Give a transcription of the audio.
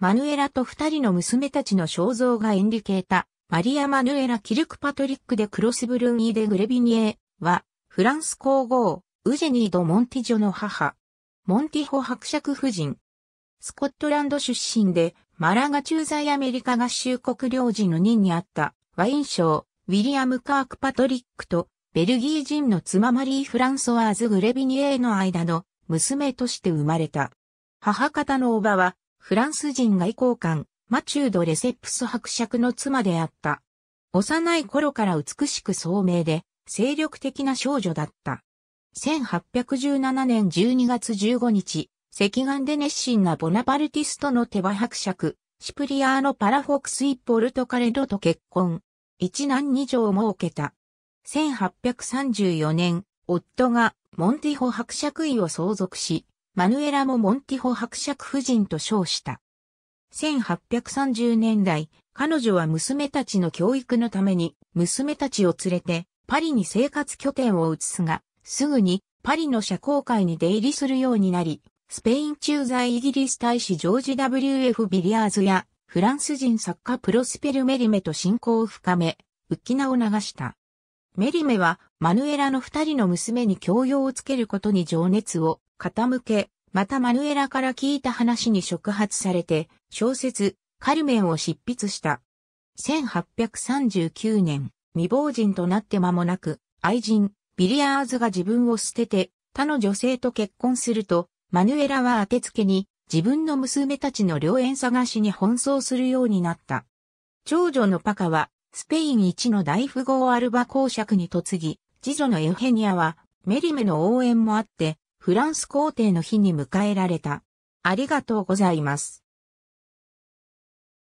マヌエラと二人の娘たちの肖像がエンリケータ、マリア・マヌエラ・キルクパトリック・でクロスブルンイ・デ・グレビニエは、フランス皇后、ウジェニー・ド・モンティジョの母、モンティホ伯爵夫人。スコットランド出身で、マラが駐在アメリカ合衆国領事の任にあった、ワイン賞、ウィリアム・カーク・パトリックと、ベルギー人の妻マリー・フランソワーズ・グレビニエの間の娘として生まれた。母方のおばは、フランス人外交官、マチュード・レセップス伯爵の妻であった。幼い頃から美しく聡明で、精力的な少女だった。1817年12月15日、赤眼で熱心なボナパルティストの手羽伯爵、シプリアーノ・パラフォクス・イ・ッポルトカレドと結婚。一男二女を設けた。1834年、夫がモンティホ伯爵位を相続し、マヌエラもモンティホ伯爵夫人と称した。1830年代、彼女は娘たちの教育のために、娘たちを連れて、パリに生活拠点を移すが、すぐに、パリの社交界に出入りするようになり、スペイン駐在イギリス大使ジョージ W.F. ビリアーズや、フランス人作家プロスペル・メリメと親交を深め、浮き名を流した。メリメは、マヌエラの二人の娘に教養をつけることに情熱を傾け、またマヌエラから聞いた話に触発されて、小説、カルメンを執筆した。1839年、未亡人となって間もなく、愛人、ビリアーズが自分を捨てて、他の女性と結婚すると、マヌエラは当てつけに、自分の娘たちの良縁探しに奔走するようになった。長女のパカは、スペイン一の大富豪アルバ公爵に嫁ぎ、次女のエフヘニアは、メリメの応援もあって、フランス皇帝の日に迎えられた。ありがとうございます。